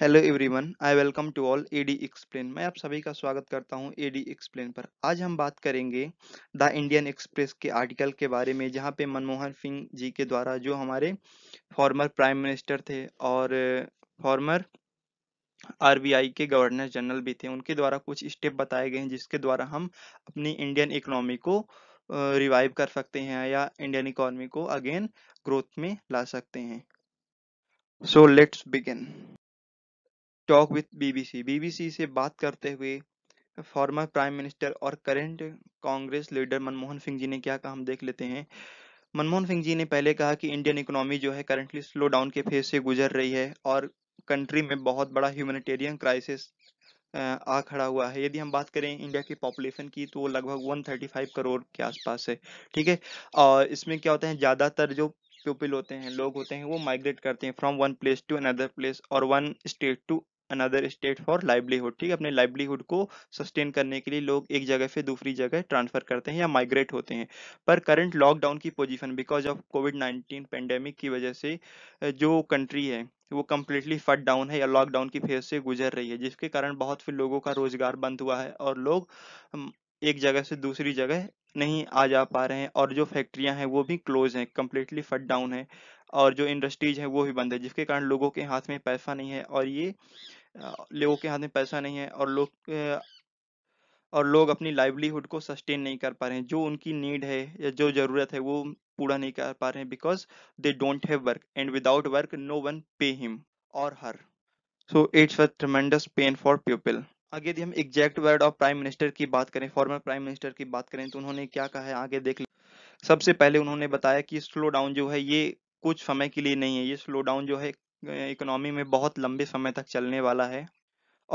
hello everyone I welcome to all ED explain मैं आप सभी का स्वागत करता हूं एडी एक्सप्लेन पर आज हम बात करेंगे द इंडियन एक्सप्रेस के आर्टिकल के बारे में जहां पे मनमोहन सिंह जी के द्वारा जो हमारे फॉर्मर प्राइम मिनिस्टर थे और फॉर्मर आरबीआई के गवर्नर जनरल भी थे उनके द्वारा कुछ स्टेप बताए गए हैं जिसके द्वारा हम अपनी इंडियन इकोनॉमी को रिवाइव कर सकते हैं या इंडियन इकोनॉमी को अगेन ग्रोथ में ला सकते हैं so let's begin talk with BBC BBC से बात करते हुए फॉर्मर प्राइम मिनिस्टर और करंट कांग्रेस लीडर मनमोहन सिंह जी ने क्या कहा हम देख लेते हैं मनमोहन सिंह जी ने पहले कहा कि इंडियन इकोनॉमी जो है करंटली स्लो डाउन के फेज से गुजर रही है और कंट्री में बहुत बड़ा ह्यूमनिटेरियन क्राइसिस आ खड़ा हुआ है यदि हम बात करें इंडिया की पॉपुलेशन की तो वो लगभग 135 करोड़ के आसपास है ठीक है और इसमें क्या होता है ज़्यादातर जो पीपल होते हैं लोग होते हैं वो माइग्रेट करते हैं from one place to another place और one state to another state for livelihood ठीक है अपने लाइवलीहुड को सस्टेन करने के लिए लोग एक जगह से दूसरी जगह ट्रांसफर करते हैं या माइग्रेट होते हैं पर करंट लॉकडाउन की position because of COVID nineteen pandemic की वजह से जो कंट्री है वो कम्प्लीटली फट डाउन है या लॉकडाउन की फेज से गुजर रही है जिसके कारण बहुत से लोगों का रोजगार बंद हुआ है और लोग एक जगह से दूसरी जगह नहीं आ जा पा रहे हैं और जो फैक्ट्रियां हैं वो भी क्लोज हैं कम्प्लीटली फट डाउन है और जो इंडस्ट्रीज है वो भी बंद है जिसके कारण लोगों के हाथ में पैसा नहीं है और ये लोगों के हाथ में पैसा नहीं है और लोग और लोग अपनी लाइवलीहुड को सस्टेन नहीं कर पा रहे हैं जो उनकी नीड है या जो ज़रूरत है वो पूरा नहीं कर पा रहे हैं because they don't have work and without work no one pay him or her so it's a tremendous pain for people आगे यदि हम exact word of prime minister की बात करें फॉर्मर प्राइम मिनिस्टर की बात करें तो उन्होंने क्या कहा है आगे देख सबसे पहले उन्होंने बताया कि स्लो डाउन जो है ये कुछ समय के लिए नहीं है ये स्लो डाउन जो है इकोनॉमी में बहुत लंबे समय तक चलने वाला है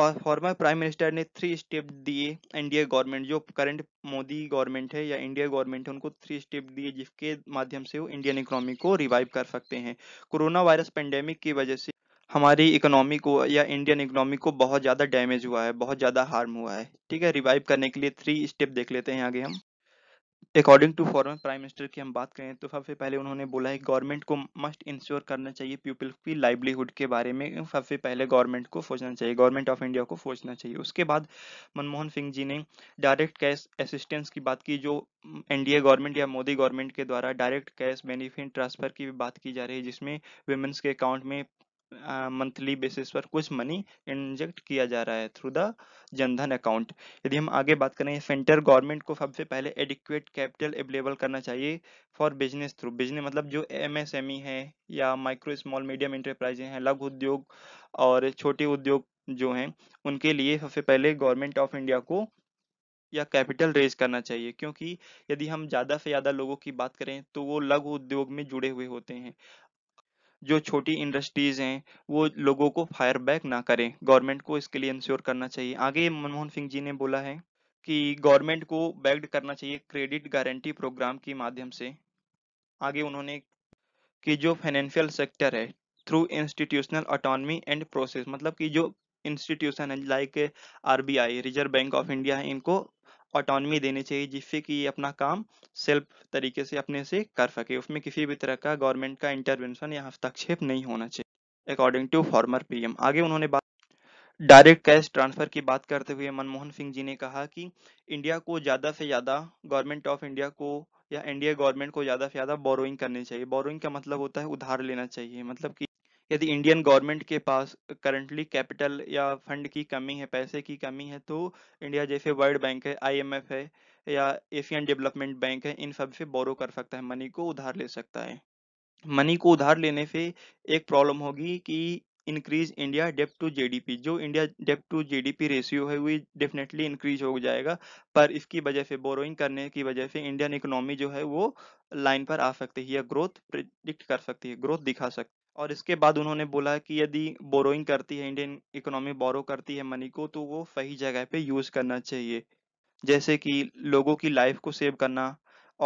और फॉर्मर प्राइम मिनिस्टर ने थ्री स्टेप दिए इंडिया गवर्नमेंट जो करंट मोदी गवर्नमेंट है या इंडिया गवर्नमेंट है उनको थ्री स्टेप दिए जिसके माध्यम से वो इंडियन इकोनॉमी को रिवाइव कर सकते हैं कोरोना वायरस पेंडेमिक की वजह से हमारी इकोनॉमी को या इंडियन इकोनॉमी को बहुत ज़्यादा डैमेज हुआ है बहुत ज़्यादा हार्म हुआ है ठीक है रिवाइव करने के लिए थ्री स्टेप देख लेते हैं आगे हम according to former prime minister की हम बात करें तो सबसे पहले उन्होंने बोला है गवर्नमेंट को मस्ट इंश्योर करना चाहिए पीपल की लाइवलीहुड के बारे में सबसे पहले गवर्नमेंट को सोचना चाहिए गवर्नमेंट ऑफ इंडिया को सोचना चाहिए उसके बाद मनमोहन सिंह जी ने डायरेक्ट कैश असिस्टेंस की बात की जो एनडीए गवर्नमेंट या मोदी गवर्नमेंट के द्वारा डायरेक्ट कैश बेनिफिट ट्रांसफर की भी बात की जा रही है जिसमें वेमेंस के अकाउंट में मंथली बेसिस पर कुछ मनी इंजेक्ट किया जा रहा है थ्रू द जनधन अकाउंट यदि हम आगे बात करें सेंटर गवर्नमेंट को सबसे पहले एडिक्वेट कैपिटल अवेलेबल करना चाहिए फॉर बिजनेस थ्रू बिजनेस मतलब जो एमएसएमई e है या माइक्रो स्मॉल मीडियम इंटरप्राइजें हैं लघु उद्योग और छोटे उद्योग जो हैं उनके लिए सबसे पहले गवर्नमेंट ऑफ इंडिया को या कैपिटल रेज करना चाहिए क्योंकि यदि हम ज़्यादा से ज़्यादा लोगों की बात करें तो वो लघु उद्योग में जुड़े हुए होते हैं जो छोटी इंडस्ट्रीज हैं वो लोगों को फायर बैक ना करें गवर्नमेंट को इसके लिए इंश्योर करना चाहिए आगे मनमोहन सिंह जी ने बोला है कि गवर्नमेंट को बैक्ड करना चाहिए क्रेडिट गारंटी प्रोग्राम के माध्यम से आगे उन्होंने कि जो फाइनेंशियल सेक्टर है through institutional autonomy and process मतलब कि जो इंस्टीट्यूशन है like RBI reserve bank of India है इनको ऑटोनमी देनी चाहिए जिससे कि ये अपना काम सेल्फ तरीके से अपने से कर सके उसमें किसी भी तरह का गवर्नमेंट का इंटरवेंशन या हस्तक्षेप नहीं होना चाहिए अकॉर्डिंग टू फॉर्मर पीएम आगे उन्होंने बात डायरेक्ट कैश ट्रांसफर की बात करते हुए मनमोहन सिंह जी ने कहा कि इंडिया को ज़्यादा से ज़्यादा गवर्नमेंट ऑफ इंडिया को या इंडिया गवर्नमेंट को ज़्यादा से ज़्यादा बोरोइंग करनी चाहिए बोरोइंग का मतलब होता है उधार लेना चाहिए मतलब कि यदि इंडियन गवर्नमेंट के पास करंटली कैपिटल या फंड की कमी है पैसे की कमी है तो इंडिया जैसे वर्ल्ड बैंक है आईएमएफ है या एशियन डेवलपमेंट बैंक है इन सब से बोरो कर सकता है मनी को उधार ले सकता है मनी को उधार लेने से एक प्रॉब्लम होगी कि increase India debt to GDP जो India debt to GDP ratio है वो डेफिनेटली इंक्रीज हो जाएगा पर इसकी वजह से बोरोइंग करने की वजह से इंडियन इकोनॉमी जो है वो लाइन पर आ सकती है या ग्रोथ प्रिडिक्ट कर सकती है ग्रोथ दिखा सकती है और इसके बाद उन्होंने बोला कि यदि बोरोइंग करती है इंडियन इकोनॉमी बोरो करती है मनी को तो वो सही जगह पे यूज करना चाहिए जैसे कि लोगों की लाइफ को सेव करना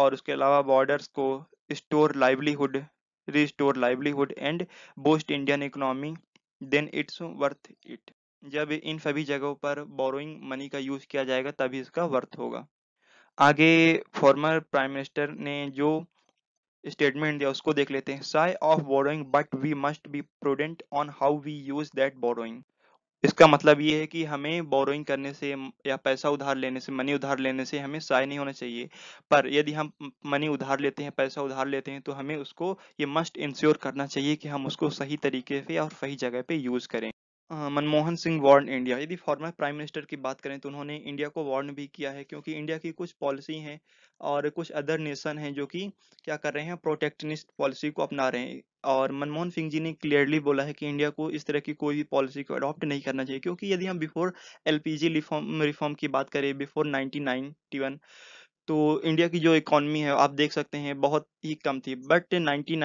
और उसके अलावा बॉर्डर्स को store livelihood restore livelihood and boost Indian economy then it's worth it जब इन सभी जगहों पर बोरोइंग मनी का यूज किया जाएगा तभी इसका वर्थ होगा आगे फॉर्मर प्राइम मिनिस्टर ने जो स्टेटमेंट दिया उसको देख लेते हैं shy of borrowing but we must be prudent on how we use that borrowing इसका मतलब ये है कि हमें बोरोइंग करने से या पैसा उधार लेने से मनी उधार लेने से हमें साय नहीं होना चाहिए पर यदि हम मनी उधार लेते हैं पैसा उधार लेते हैं तो हमें उसको ये मस्ट इंश्योर करना चाहिए कि हम उसको सही तरीके से और सही जगह पे यूज करें मनमोहन सिंह वार्न इंडिया यदि फॉर्मर प्राइम मिनिस्टर की बात करें तो उन्होंने इंडिया को वार्न भी किया है क्योंकि इंडिया की कुछ पॉलिसी हैं और कुछ अदर नेशन हैं जो कि क्या कर रहे हैं प्रोटेक्टनिस्ट पॉलिसी को अपना रहे हैं और मनमोहन सिंह जी ने क्लियरली बोला है कि इंडिया को इस तरह की कोई भी पॉलिसी को अडॉप्ट नहीं करना चाहिए क्योंकि यदि हम बिफोर एल रिफॉर्म रिफॉर्म की बात करें बिफोर नाइनटीन तो इंडिया की जो इकोनॉमी है आप देख सकते हैं बहुत ही कम थी बट नाइनटी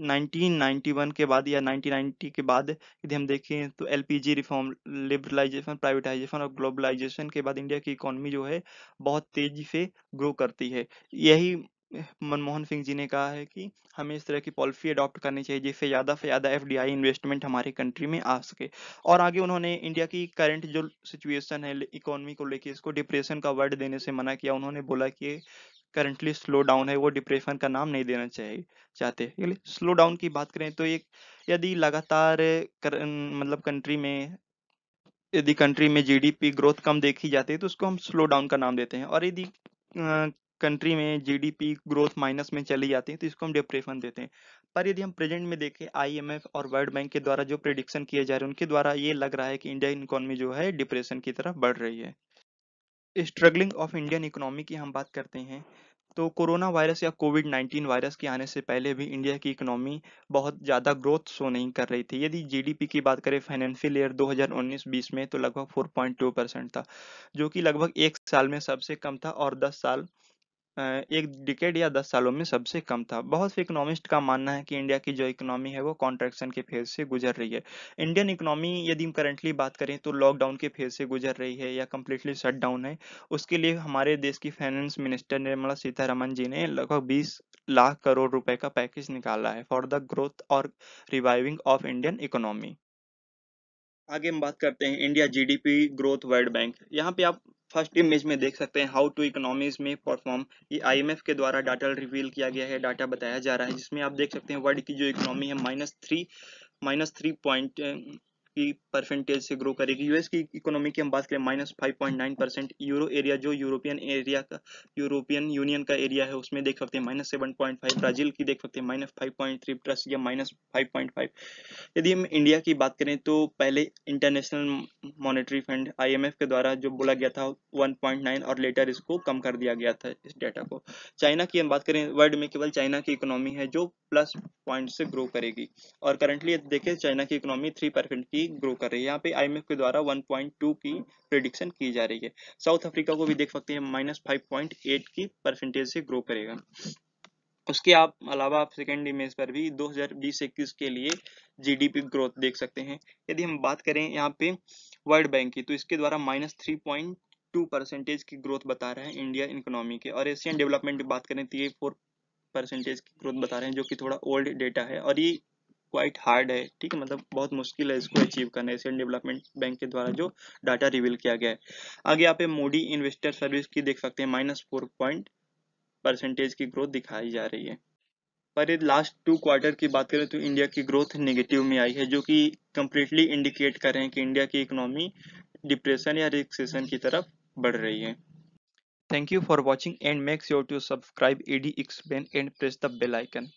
1991 के बाद या 1990 के बाद यदि हम देखें तो एलपीजी रिफॉर्म लिबरलाइजेशन प्राइवेटाइजेशन और ग्लोबलाइजेशन के बाद इंडिया की इकोनॉमी जो है बहुत तेजी से ग्रो करती है यही मनमोहन सिंह जी ने कहा है कि हमें इस तरह की पॉलिसी अडॉप्ट करनी चाहिए जिससे ज़्यादा से ज़्यादा एफ इन्वेस्टमेंट हमारे कंट्री में आ सके और आगे उन्होंने इंडिया की करंट जो सिचुएशन है इकोनॉमी को लेकर इसको डिप्रेशन का वर्ड देने से मना किया उन्होंने बोला कि करंटली स्लो डाउन है वो डिप्रेशन का नाम नहीं देना चाहिए चाहते स्लो डाउन की बात करें तो एक यदि लगातार कर, मतलब कंट्री में यदि कंट्री में जीडीपी ग्रोथ कम देखी जाती है तो उसको हम स्लो डाउन का नाम देते हैं और यदि कंट्री में जीडीपी ग्रोथ माइनस में चली जाती है तो इसको हम डिप्रेशन देते हैं पर यदि हम प्रेजेंट में देखें आईएमएफ और वर्ल्ड बैंक के द्वारा जो प्रिडिक्शन किए जा रहे हैं उनके द्वारा ये लग रहा है कि इंडियन इकोनॉमी जो है डिप्रेशन की तरफ बढ़ रही है स्ट्रगलिंग ऑफ इंडियन इकोनॉमी की हम बात करते हैं तो कोरोना वायरस या कोविड 19 वायरस के आने से पहले भी इंडिया की इकोनॉमी बहुत ज़्यादा ग्रोथ शो नहीं कर रही थी यदि जीडीपी की बात करें फाइनेंशियल ईयर 2019-20 में तो लगभग 4.2 परसेंट था जो कि लगभग एक साल में सबसे कम था और 10 साल एक डिकेड या दस सालों में सबसे कम था बहुत से इकोनॉमिस्ट का मानना है कि इंडिया की जो इकोनॉमी है वो कॉन्ट्रैक्शन के फेज से गुजर रही है इंडियन इकोनॉमी यदि हम करेंटली बात करें तो लॉकडाउन के फेज से गुजर रही है या कम्प्लीटली शट डाउन है उसके लिए हमारे देश की फाइनेंस मिनिस्टर निर्मला सीतारमन जी ने लगभग बीस लाख करोड़ रुपए का पैकेज निकाला है फॉर द ग्रोथ और रिवाइविंग ऑफ इंडियन इकोनॉमी आगे हम बात करते हैं India GDP growth world bank यहाँ पे आप फर्स्ट इमेज में देख सकते हैं हाउ टू इकोनॉमीज में परफॉर्म ये आईएमएफ के द्वारा डाटा रिवील किया गया है डाटा बताया जा रहा है जिसमें आप देख सकते हैं वर्ल्ड की जो इकोनॉमी है minus three minus three point की परसेंटेज से ग्रो करेगी यूएस की इकोनॉमी की हम बात करें minus five point nine percent euro area जो यूरोपियन एरिया का यूरोपियन यूनियन का एरिया है उसमें देख सकते हैं minus seven point five Brazil की देख सकते हैं minus five point three plus या माइनस फाइव पॉइंट फाइव यदि हम इंडिया की बात करें तो पहले इंटरनेशनल मॉनिटरी फंड आईएमएफ के द्वारा जो बोला गया था वन पॉइंट नाइन और लेटर इसको कम कर दिया गया था इस डेटा को चाइना की हम बात करें वर्ल्ड में केवल चाइना की इकोनॉमी है जो प्लस पॉइंट से ग्रो करेगी और करंटली देखें चाइना की इकोनॉमी थ्री परसेंट की की ग्रो कर रही है यहाँ पे आईएमएफ के द्वारा 1.2 की प्रिडिक्शन की जा रही है साउथ अफ्रीका को भी देख सकते हैं माइनस की परसेंटेज से ग्रो करेगा उसके आप अलावा आप सेकेंड इमेज पर भी 2020-21 के लिए जीडीपी ग्रोथ देख सकते हैं यदि हम बात करें यहाँ पे वर्ल्ड बैंक की तो इसके द्वारा minus three point two percentage की ग्रोथ बता रहा है इंडिया इकोनॉमी के और एशियन डेवलपमेंट की बात करें तो ये फोर परसेंटेज की ग्रोथ बता रहे हैं जो कि थोड़ा ओल्ड डेटा है और ये क्वाइट हार्ड है ठीक है मतलब बहुत मुश्किल है इसको अचीव करना एशियन डेवलपमेंट बैंक के द्वारा जो डाटा रिवील किया गया है आगे आप मोडी इन्वेस्टर सर्विस की देख सकते हैं माइनस फोर पॉइंट परसेंटेज की ग्रोथ दिखाई जा रही है पर ये लास्ट टू क्वार्टर की बात करें तो इंडिया की ग्रोथ नेगेटिव में आई है जो कि कंप्लीटली इंडिकेट कर रहे हैं कि इंडिया की इकोनॉमी डिप्रेशन या रिक्सेशन की तरफ बढ़ रही है thank you for watching and make sure to subscribe ED explain and press the bell icon